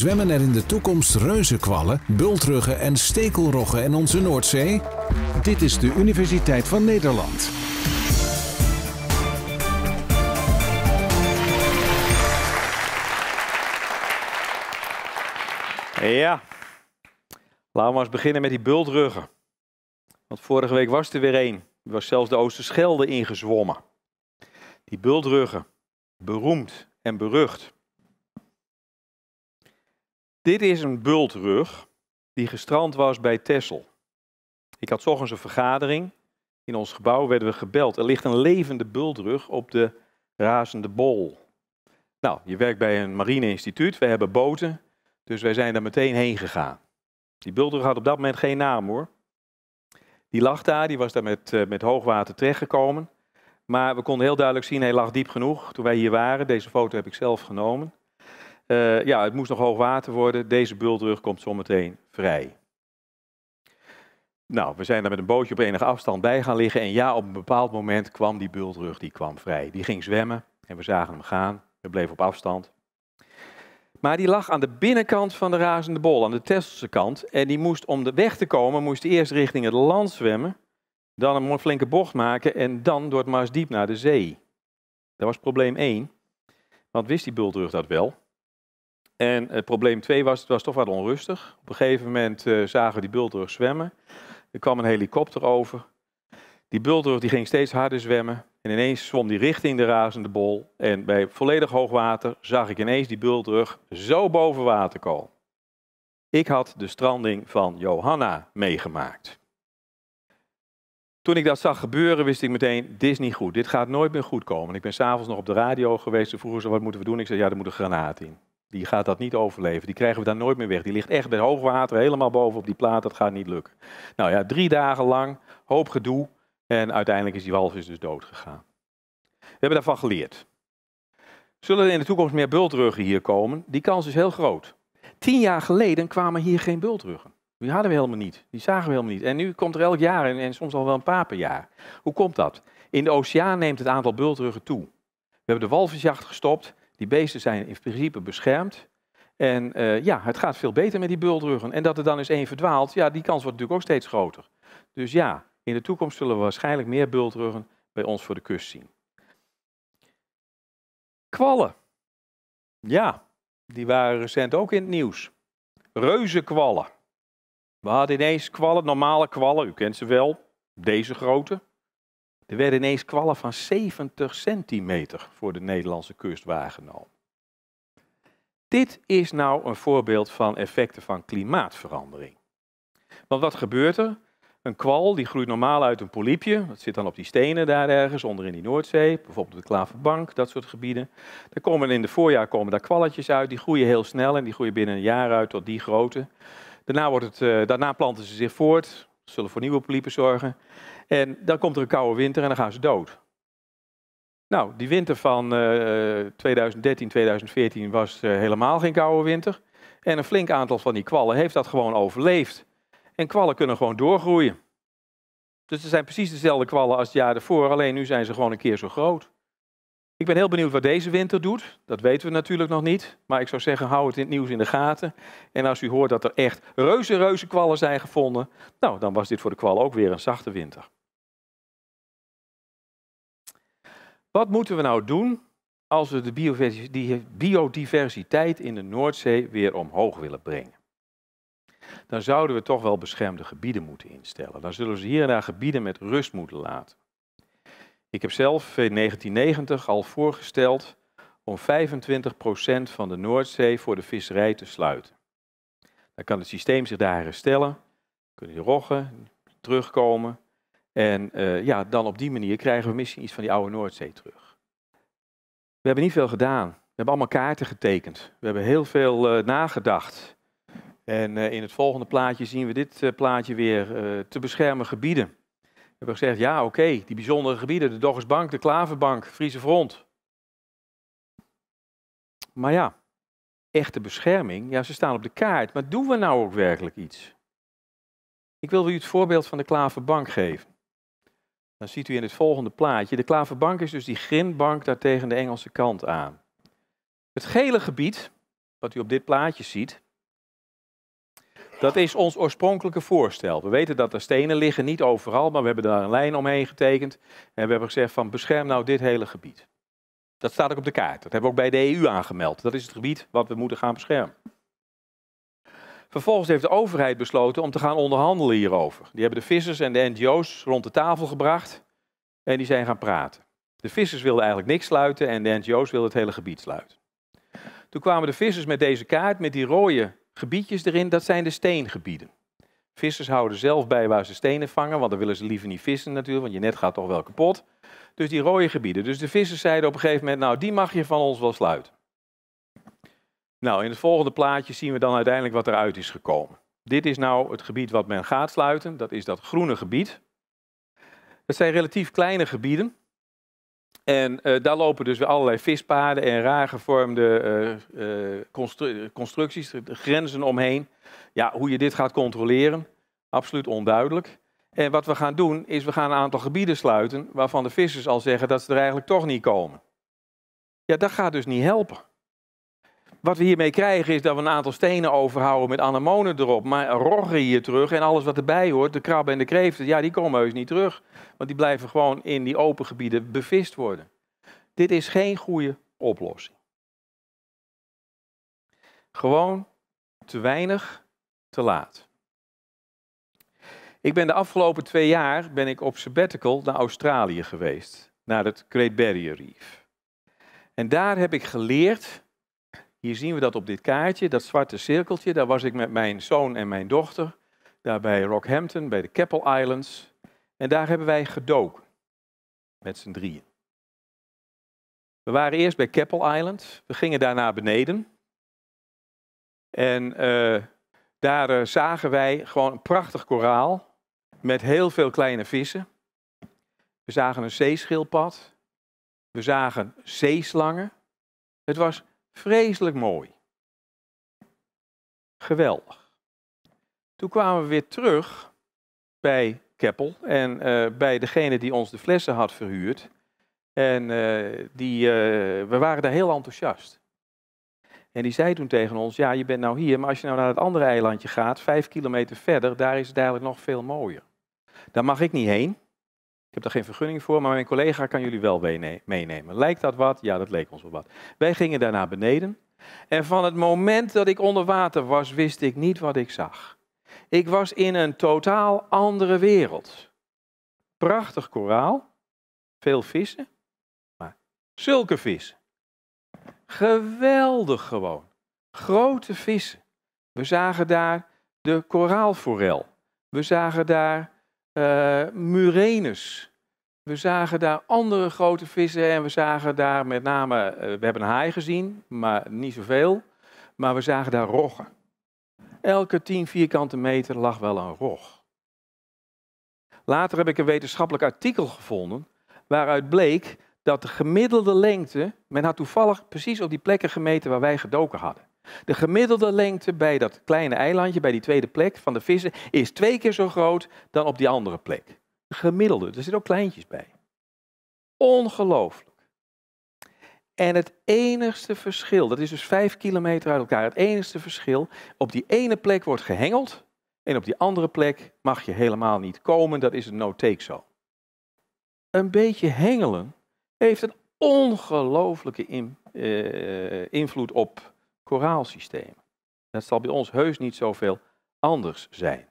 Zwemmen er in de toekomst reuzenkwallen, bultruggen en stekelroggen in onze Noordzee? Dit is de Universiteit van Nederland. Ja, laten we eens beginnen met die bultruggen. Want vorige week was er weer één. Er was zelfs de Oosterschelde ingezwommen. Die bultruggen, beroemd en berucht. Dit is een bultrug die gestrand was bij Tessel. Ik had ochtends een vergadering. In ons gebouw werden we gebeld. Er ligt een levende bultrug op de razende bol. Nou, je werkt bij een marineinstituut. We hebben boten. Dus wij zijn daar meteen heen gegaan. Die bultrug had op dat moment geen naam hoor. Die lag daar, die was daar met, eh, met hoogwater terechtgekomen. Maar we konden heel duidelijk zien, hij lag diep genoeg toen wij hier waren. Deze foto heb ik zelf genomen. Eh, ja, het moest nog hoog water worden. Deze bultrug komt zometeen vrij. Nou, we zijn daar met een bootje op enige afstand bij gaan liggen. En ja, op een bepaald moment kwam die bultrug die kwam vrij. Die ging zwemmen en we zagen hem gaan. We bleven op afstand. Maar die lag aan de binnenkant van de razende bol, aan de Tesselse kant. En die moest om de weg te komen, moest eerst richting het land zwemmen. Dan een flinke bocht maken en dan door het Maasdiep naar de zee. Dat was probleem 1. Want wist die bultrug dat wel? En het eh, probleem twee was, het was toch wat onrustig. Op een gegeven moment eh, zagen we die bultrug zwemmen. Er kwam een helikopter over. Die bultrug die ging steeds harder zwemmen. En ineens zwom die richting de razende bol. En bij volledig hoogwater zag ik ineens die bultrug zo boven water komen. Ik had de stranding van Johanna meegemaakt. Toen ik dat zag gebeuren, wist ik meteen, dit is niet goed. Dit gaat nooit meer goed komen. Ik ben s'avonds nog op de radio geweest. Ze vroegen ze, wat moeten we doen? Ik zei, ja, er moet een granaat in. Die gaat dat niet overleven. Die krijgen we daar nooit meer weg. Die ligt echt bij hoogwater helemaal boven op die plaat. Dat gaat niet lukken. Nou ja, drie dagen lang, hoop gedoe. En uiteindelijk is die walvis dus dood gegaan. We hebben daarvan geleerd. Zullen er in de toekomst meer bultruggen hier komen? Die kans is heel groot. Tien jaar geleden kwamen hier geen bultruggen. Die hadden we helemaal niet. Die zagen we helemaal niet. En nu komt er elk jaar en, en soms al wel een paar per jaar. Hoe komt dat? In de oceaan neemt het aantal bultruggen toe. We hebben de walvisjacht gestopt. Die beesten zijn in principe beschermd. En eh, ja, het gaat veel beter met die bultruggen. En dat er dan eens één verdwaalt, ja, die kans wordt natuurlijk ook steeds groter. Dus ja, in de toekomst zullen we waarschijnlijk meer bultruggen bij ons voor de kust zien. Kwallen. Ja, die waren recent ook in het nieuws. Reuzenkwallen. We hadden ineens kwallen, normale kwallen, u kent ze wel, deze grote. Er werden ineens kwallen van 70 centimeter voor de Nederlandse kust waargenomen. Dit is nou een voorbeeld van effecten van klimaatverandering. Want wat gebeurt er? Een kwal die groeit normaal uit een polypje. Dat zit dan op die stenen daar ergens onder in die Noordzee. Bijvoorbeeld de Klaverbank, dat soort gebieden. Daar komen in de voorjaar komen daar kwalletjes uit. Die groeien heel snel en die groeien binnen een jaar uit tot die grootte. Daarna, wordt het, eh, daarna planten ze zich voort. Zullen voor nieuwe polypen zorgen. En dan komt er een koude winter en dan gaan ze dood. Nou, die winter van 2013, eh, 2014 was eh, helemaal geen koude winter. En een flink aantal van die kwallen heeft dat gewoon overleefd. En kwallen kunnen gewoon doorgroeien. Dus er zijn precies dezelfde kwallen als het jaar ervoor, alleen nu zijn ze gewoon een keer zo groot. Ik ben heel benieuwd wat deze winter doet. Dat weten we natuurlijk nog niet. Maar ik zou zeggen, hou het in het nieuws in de gaten. En als u hoort dat er echt reuze, reuze kwallen zijn gevonden, nou, dan was dit voor de kwallen ook weer een zachte winter. Wat moeten we nou doen als we de biodiversiteit in de Noordzee weer omhoog willen brengen? Dan zouden we toch wel beschermde gebieden moeten instellen. Dan zullen ze hier en daar gebieden met rust moeten laten. Ik heb zelf in 1990 al voorgesteld om 25% van de Noordzee voor de visserij te sluiten. Dan kan het systeem zich daar herstellen, kunnen die roggen terugkomen en eh, ja, dan op die manier krijgen we misschien iets van die oude Noordzee terug. We hebben niet veel gedaan. We hebben allemaal kaarten getekend. We hebben heel veel eh, nagedacht. En eh, in het volgende plaatje zien we dit plaatje weer te beschermen gebieden. We hebben gezegd, ja oké, die bijzondere gebieden, de Doggersbank, de Klaverbank, Friese Front. Maar ja, echte bescherming, ja ze staan op de kaart, maar doen we nou ook werkelijk iets? Ik wil u het voorbeeld van de Klaverbank geven. Dan ziet u in het volgende plaatje, de klaverbank is dus die grindbank daar tegen de Engelse kant aan. Het gele gebied, wat u op dit plaatje ziet, dat is ons oorspronkelijke voorstel. We weten dat er stenen liggen, niet overal, maar we hebben daar een lijn omheen getekend. En we hebben gezegd van bescherm nou dit hele gebied. Dat staat ook op de kaart. Dat hebben we ook bij de EU aangemeld. Dat is het gebied wat we moeten gaan beschermen. Vervolgens heeft de overheid besloten om te gaan onderhandelen hierover. Die hebben de vissers en de NGO's rond de tafel gebracht en die zijn gaan praten. De vissers wilden eigenlijk niks sluiten en de NGO's wilden het hele gebied sluiten. Toen kwamen de vissers met deze kaart, met die rode gebiedjes erin, dat zijn de steengebieden. Vissers houden zelf bij waar ze stenen vangen, want dan willen ze liever niet vissen natuurlijk, want je net gaat toch wel kapot. Dus die rode gebieden. Dus de vissers zeiden op een gegeven moment, nou die mag je van ons wel sluiten. Nou, in het volgende plaatje zien we dan uiteindelijk wat eruit is gekomen. Dit is nou het gebied wat men gaat sluiten, dat is dat groene gebied. Het zijn relatief kleine gebieden. En eh, daar lopen dus weer allerlei vispaden en raar gevormde eh, eh, constructies, grenzen omheen. Ja, hoe je dit gaat controleren, absoluut onduidelijk. En wat we gaan doen, is we gaan een aantal gebieden sluiten waarvan de vissers al zeggen dat ze er eigenlijk toch niet komen. Ja, dat gaat dus niet helpen. Wat we hiermee krijgen is dat we een aantal stenen overhouden met anemonen erop. Maar roggen hier terug en alles wat erbij hoort, de krabben en de kreeften, ja, die komen heus niet terug. Want die blijven gewoon in die open gebieden bevist worden. Dit is geen goede oplossing. Gewoon te weinig, te laat. Ik ben de afgelopen twee jaar ben ik op sabbatical naar Australië geweest, naar het Great Barrier Reef. En daar heb ik geleerd hier zien we dat op dit kaartje, dat zwarte cirkeltje. Daar was ik met mijn zoon en mijn dochter. Daar bij Rockhampton, bij de Keppel Islands. En daar hebben wij gedoken. Met z'n drieën. We waren eerst bij Keppel Island. We gingen daarna beneden. En eh, daar eh, zagen wij gewoon een prachtig koraal. Met heel veel kleine vissen. We zagen een zeeschildpad. We zagen zeeslangen. Het was Vreselijk mooi. Geweldig. Toen kwamen we weer terug bij Keppel en eh, bij degene die ons de flessen had verhuurd. En eh, die, eh, we waren daar heel enthousiast. En die zei toen tegen ons, ja, je bent nou hier, maar als je nou naar het andere eilandje gaat, vijf kilometer verder, daar is het eigenlijk nog veel mooier. Daar mag ik niet heen, ik heb daar geen vergunning voor, maar mijn collega kan jullie wel meenemen. Lijkt dat wat? Ja, dat leek ons wel wat. Wij gingen daarna beneden. En van het moment dat ik onder water was, wist ik niet wat ik zag. Ik was in een totaal andere wereld. Prachtig koraal, veel vissen, maar zulke vissen. Geweldig gewoon. Grote vissen. We zagen daar de koraalforel. We zagen daar uh, murenus. We zagen daar andere grote vissen en we zagen daar met name, eh, we hebben een haai gezien, maar niet zoveel. Maar we zagen daar roggen. Elke 10 vierkante meter lag wel een rog. Later heb ik een wetenschappelijk artikel gevonden waaruit bleek dat de gemiddelde lengte, men had toevallig precies op die plekken gemeten waar wij gedoken hadden. De gemiddelde lengte bij dat kleine eilandje, bij die tweede plek van de vissen, is twee keer zo groot dan op die andere plek. gemiddelde, er zitten ook kleintjes bij. Ongelooflijk. En het enigste verschil, dat is dus vijf kilometer uit elkaar, het enigste verschil, op die ene plek wordt gehengeld en op die andere plek mag je helemaal niet komen, dat is een no-take zo. Een beetje hengelen heeft een ongelooflijke in, eh, invloed op koraalsystemen. Dat zal bij ons heus niet zoveel anders zijn.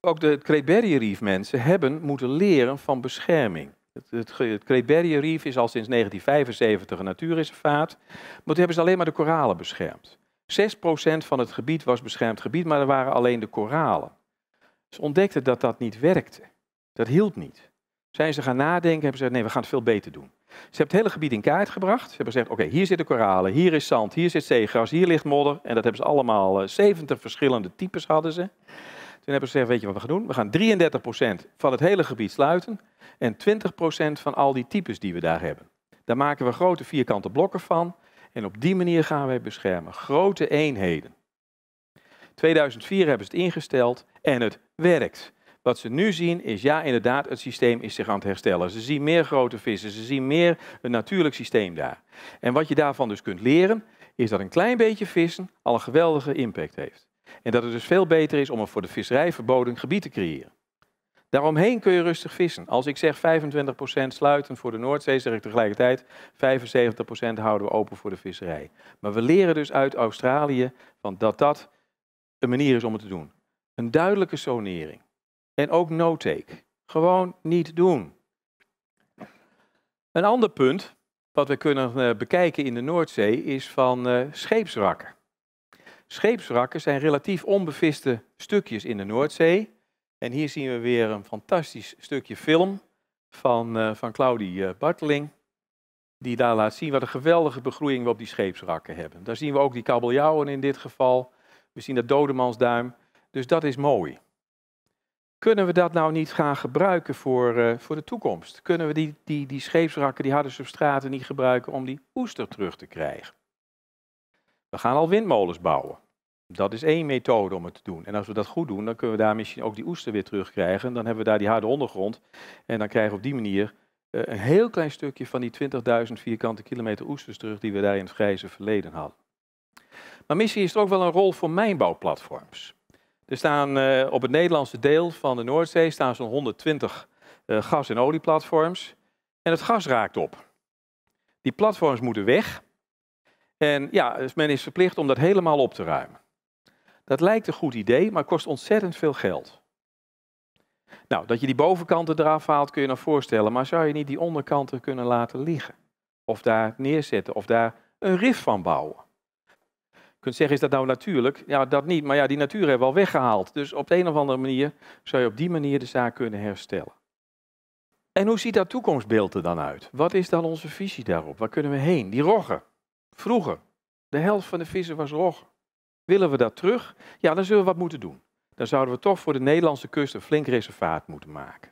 Ook de Barrier Reef mensen hebben moeten leren van bescherming. Het, het, Reef is al sinds 1975 een natuurreservaat, maar toen hebben ze alleen maar de koralen beschermd. 6% van het gebied was beschermd gebied, maar er waren alleen de koralen. Ze ontdekten dat dat niet werkte. Dat hielp niet. Zijn ze gaan nadenken en hebben gezegd, nee, we gaan het veel beter doen. Ze hebben het hele gebied in kaart gebracht. Ze hebben gezegd, oké, hier zitten koralen, hier is zand, hier zit zeegras, hier ligt modder. En dat hebben ze allemaal, 70 eh, verschillende types hadden ze. Toen hebben ze gezegd, weet je wat we gaan doen? We gaan 33% van het hele gebied sluiten en 20% van al die types die we daar hebben. Daar maken we grote vierkante blokken van en op die manier gaan wij beschermen. Grote eenheden. 2004 hebben ze het ingesteld en het werkt. Wat ze nu zien is, ja inderdaad, het systeem is zich aan het herstellen. Ze zien meer grote vissen, ze zien meer een natuurlijk systeem daar. En wat je daarvan dus kunt leren, is dat een klein beetje vissen al een geweldige impact heeft. En dat het dus veel beter is om een voor de visserij verboden gebied te creëren. Daaromheen kun je rustig vissen. Als ik zeg 25% sluiten voor de Noordzee, zeg ik tegelijkertijd 75% houden we open voor de visserij. Maar we leren dus uit Australië van dat dat een manier is om het te doen. Een duidelijke sonering. En ook no-take. Gewoon niet doen. Een ander punt wat we kunnen eh, bekijken in de Noordzee is van eh, scheepsrakken. Scheepsrakken zijn relatief onbeviste stukjes in de Noordzee. En hier zien we weer een fantastisch stukje film van, eh, van Claudie Barteling. Die daar laat zien wat een geweldige begroeiing we op die scheepswrakken hebben. Daar zien we ook die kabeljauwen in dit geval. We zien dat dodemansduim. Dus dat is mooi kunnen we dat nou niet gaan gebruiken voor, eh, voor de toekomst? Kunnen we die, die, die scheepsrakken, die harde substraten niet gebruiken om die oester terug te krijgen? We gaan al windmolens bouwen. Dat is één methode om het te doen. En als we dat goed doen, dan kunnen we daar misschien ook die oester weer terugkrijgen. Dan hebben we daar die harde ondergrond. En dan krijgen we op die manier eh, een heel klein stukje van die 20.000 vierkante kilometer oesters terug die we daar in het grijze verleden hadden. Maar misschien is er ook wel een rol voor mijnbouwplatforms. Er staan eh, op het Nederlandse deel van de Noordzee staan zo'n 120 eh, gas- en olieplatforms. En het gas raakt op. Die platforms moeten weg. En ja, dus men is verplicht om dat helemaal op te ruimen. Dat lijkt een goed idee, maar kost ontzettend veel geld. Nou, dat je die bovenkanten eraf haalt kun je nog voorstellen, maar zou je niet die onderkanten kunnen laten liggen? Of daar neerzetten, of daar een rif van bouwen? kunt zeggen, is dat nou natuurlijk? Ja, dat niet. Maar ja, die natuur hebben we al weggehaald. Dus op de een of andere manier zou je op die manier de zaak kunnen herstellen. En hoe ziet dat toekomstbeeld er dan uit? Wat is dan onze visie daarop? Waar kunnen we heen? Die roggen. Vroeger, de helft van de vissen was roggen. Willen we dat terug? Ja, dan zullen we wat moeten doen. Dan zouden we toch voor de Nederlandse kust een flink reservaat moeten maken.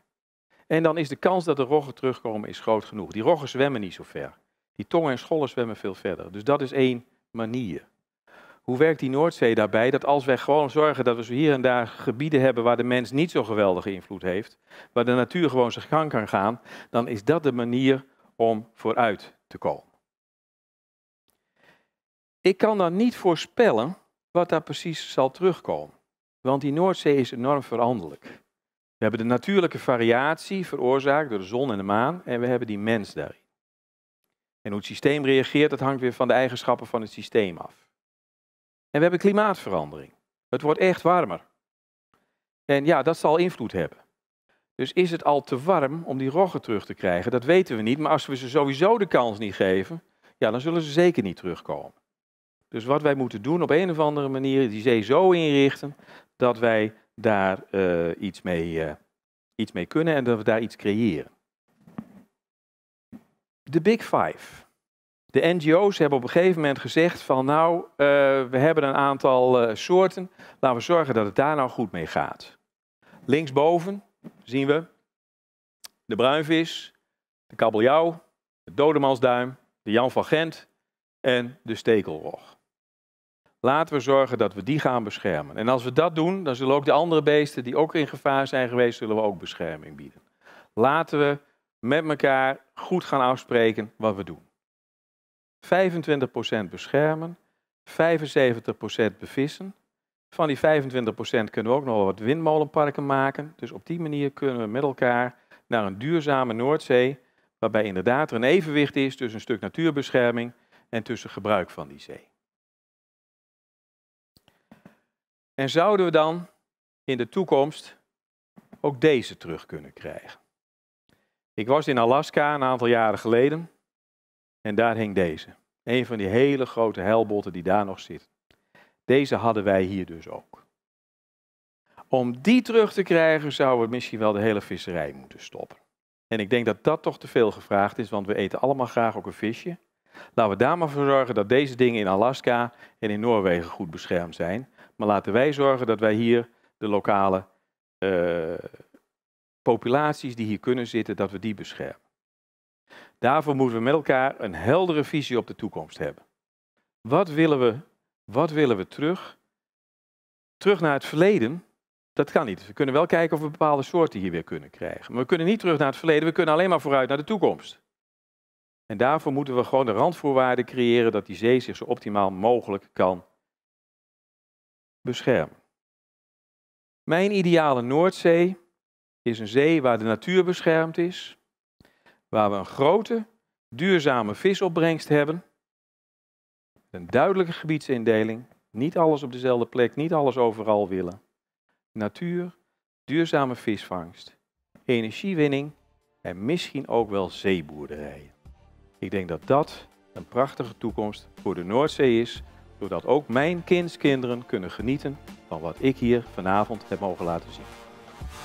En dan is de kans dat de roggen terugkomen is groot genoeg. Die roggen zwemmen niet zo ver. Die tongen en schollen zwemmen veel verder. Dus dat is één manier. Hoe werkt die Noordzee daarbij? Dat als wij gewoon zorgen dat we hier en daar gebieden hebben waar de mens niet zo geweldige invloed heeft, waar de natuur gewoon zijn gang kan gaan, dan is dat de manier om vooruit te komen. Ik kan dan niet voorspellen wat daar precies zal terugkomen, want die Noordzee is enorm veranderlijk. We hebben de natuurlijke variatie veroorzaakt door de zon en de maan en we hebben die mens daarin. En hoe het systeem reageert, dat hangt weer van de eigenschappen van het systeem af. En we hebben klimaatverandering. Het wordt echt warmer. En ja, dat zal invloed hebben. Dus is het al te warm om die roggen terug te krijgen? Dat weten we niet. Maar als we ze sowieso de kans niet geven, ja, dan zullen ze zeker niet terugkomen. Dus wat wij moeten doen op een of andere manier, die zee zo inrichten dat wij daar eh, iets, mee, eh, iets mee kunnen en dat we daar iets creëren. De Big Five. De NGO's hebben op een gegeven moment gezegd van nou, eh, we hebben een aantal eh, soorten, laten we zorgen dat het daar nou goed mee gaat. Linksboven zien we de bruinvis, de kabeljauw, de dodemansduim, de Jan van Gent en de stekelrog. Laten we zorgen dat we die gaan beschermen. En als we dat doen, dan zullen ook de andere beesten die ook in gevaar zijn geweest, zullen we ook bescherming bieden. Laten we met elkaar goed gaan afspreken wat we doen. 25% beschermen, 75% bevissen. Van die 25% kunnen we ook nog wat windmolenparken maken. Dus op die manier kunnen we met elkaar naar een duurzame Noordzee, waarbij inderdaad er een evenwicht is tussen een stuk natuurbescherming en tussen gebruik van die zee. En zouden we dan in de toekomst ook deze terug kunnen krijgen? Ik was in Alaska een aantal jaren geleden en daar hing deze. Een van die hele grote helbotten die daar nog zitten. Deze hadden wij hier dus ook. Om die terug te krijgen zouden we misschien wel de hele visserij moeten stoppen. En ik denk dat dat toch te veel gevraagd is, want we eten allemaal graag ook een visje. Laten we daar maar voor zorgen dat deze dingen in Alaska en in Noorwegen goed beschermd zijn. Maar laten wij zorgen dat wij hier de lokale eh, populaties die hier kunnen zitten, dat we die beschermen. Daarvoor moeten we met elkaar een heldere visie op de toekomst hebben. Wat willen we, wat willen we terug? Terug naar het verleden, dat kan niet. We kunnen wel kijken of we bepaalde soorten hier weer kunnen krijgen. Maar we kunnen niet terug naar het verleden, we kunnen alleen maar vooruit naar de toekomst. En daarvoor moeten we gewoon de randvoorwaarden creëren dat die zee zich zo optimaal mogelijk kan beschermen. Mijn ideale Noordzee is een zee waar de natuur beschermd is, waar we een grote, duurzame visopbrengst hebben. Een duidelijke gebiedsindeling. Niet alles op dezelfde plek, niet alles overal willen. Natuur, duurzame visvangst, energiewinning en misschien ook wel zeeboerderijen. Ik denk dat dat een prachtige toekomst voor de Noordzee is, zodat ook mijn kindskinderen kunnen genieten van wat ik hier vanavond heb mogen laten zien.